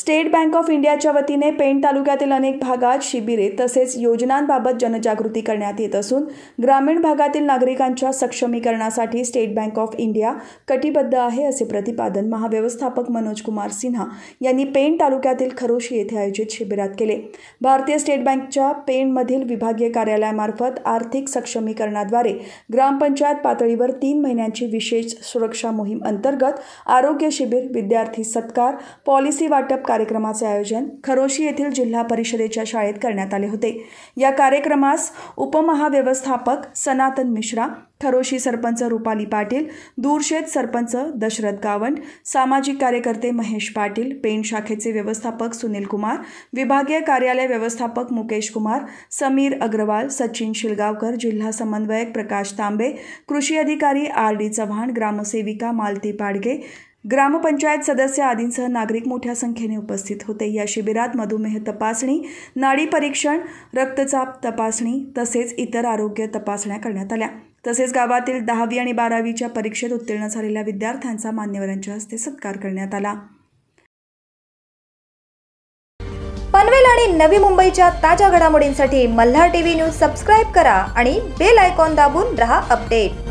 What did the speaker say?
state bank of इंडियाच्या वतीने पेण तालुक्यातील अनेक भागात शिबिरे तसेच योजनांबाबत जनजागृती करण्यात येत असून ग्रामीण भागातील नागरिकांच्या सक्षमीकरणासाठी स्टेट बँक ऑफ इंडिया कटिबद्ध आहे असे प्रतिपादन महाव्यवस्थापक मनोज कुमार सिन्हा यांनी पेण तालुक्यातील खरोशी येथे आयोजित शिबिरात केले भारतीय स्टेट बँकच्या पेणमधील विभागीय कार्यालयामार्फत आर्थिक सक्षमीकरणाद्वारे ग्रामपंचायत पातळीवर तीन महिन्यांची विशेष सुरक्षा मोहीम अंतर्गत आरोग्य शिबिर विद्यार्थी सत्कार पॉलिसी वाटप कार्यक्रमाचे आयोजन खरोशी येथील जिल्हा परिषदेच्या शाळेत करण्यात आले होते या कार्यक्रमास उपमहाव्यवस्थापक सनातन मिश्रा खरोशी सरपंच रुपाली पाटील दूरशेत सरपंच दशरथ गावंड सामाजिक कार्यकर्ते महेश पाटील पेन शाखेचे व्यवस्थापक सुनील कुमार विभागीय कार्यालय व्यवस्थापक मुकेश कुमार समीर अग्रवाल सचिन शिलगावकर जिल्हा समन्वयक प्रकाश तांबे कृषी अधिकारी आर डी चव्हाण ग्रामसेविका मालती पाडगे ग्रामपंचायत सदस्य आदींसह नागरिक मोठ्या संख्येने उपस्थित होते या शिबिरात मधुमेह तपासणी नाडी परीक्षण रक्तचाप तपासणी तसेच इतर आरोग्य तपासण्या करण्यात आल्या तसेच गावातील दहावी आणि बारावीच्या परीक्षेत उत्तीर्ण झालेल्या विद्यार्थ्यांचा मान्यवरांच्या हस्ते सत्कार करण्यात आला पनवेल आणि नवी मुंबईच्या ताज्या घडामोडींसाठी मल्हार टीव्ही न्यूज सबस्क्राईब करा आणि बेल आयकॉन दाबून रहा अपडेट